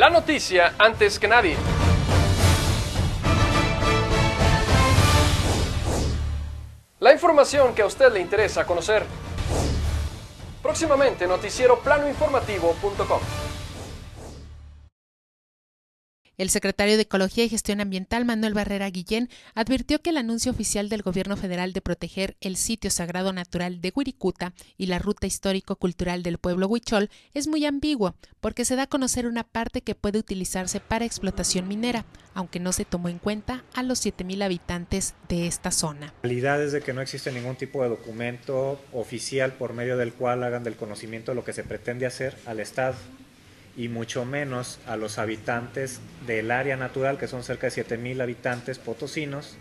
la noticia antes que nadie. La información que a usted le interesa conocer. Próximamente noticiero el secretario de Ecología y Gestión Ambiental, Manuel Barrera Guillén, advirtió que el anuncio oficial del gobierno federal de proteger el sitio sagrado natural de Wirikuta y la ruta histórico-cultural del pueblo huichol es muy ambiguo, porque se da a conocer una parte que puede utilizarse para explotación minera, aunque no se tomó en cuenta a los 7.000 habitantes de esta zona. La realidad es de que no existe ningún tipo de documento oficial por medio del cual hagan del conocimiento lo que se pretende hacer al Estado y mucho menos a los habitantes del área natural, que son cerca de 7.000 habitantes potosinos,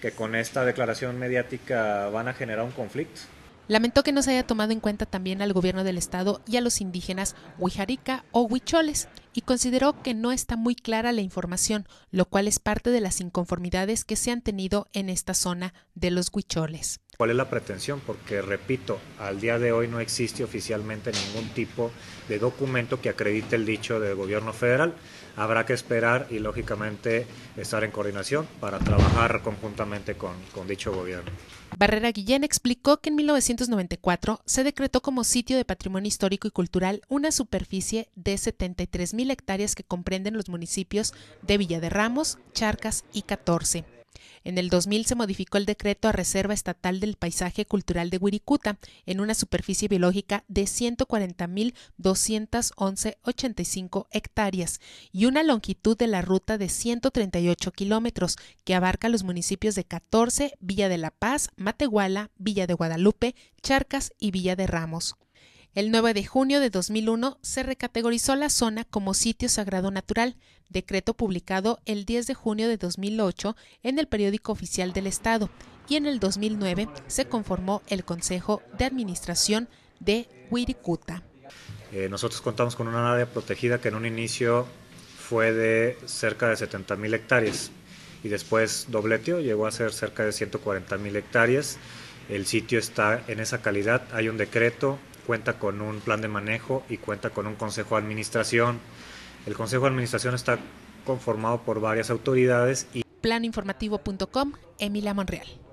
que con esta declaración mediática van a generar un conflicto. Lamentó que no se haya tomado en cuenta también al gobierno del estado y a los indígenas Huijarica o Huicholes, y consideró que no está muy clara la información, lo cual es parte de las inconformidades que se han tenido en esta zona de los huicholes. ¿Cuál es la pretensión? Porque, repito, al día de hoy no existe oficialmente ningún tipo de documento que acredite el dicho del gobierno federal. Habrá que esperar y, lógicamente, estar en coordinación para trabajar conjuntamente con, dicho gobierno. Barrera Guillén explicó que en 1994 se decretó como sitio de patrimonio histórico y cultural una superficie de 73.000 hectáreas que comprenden los municipios de Villa de Ramos, Charcas y 14. En el 2000 se modificó el decreto a Reserva Estatal del Paisaje Cultural de Wirikuta en una superficie biológica de 140.211.85 hectáreas y una longitud de la ruta de 138 kilómetros que abarca los municipios de 14, Villa de la Paz, Matehuala, Villa de Guadalupe, Charcas y Villa de Ramos. El 9 de junio de 2001 se recategorizó la zona como sitio sagrado natural, decreto publicado el 10 de junio de 2008 en el periódico oficial del Estado, y en el 2009 se conformó el Consejo de Administración de Wirikuta. Eh, nosotros contamos con una área protegida que en un inicio fue de cerca de 70.000 hectáreas y después dobleteo llegó a ser cerca de 140.000 hectáreas. El sitio está en esa calidad, hay un decreto cuenta con un plan de manejo y cuenta con un consejo de administración. El consejo de administración está conformado por varias autoridades y Monreal.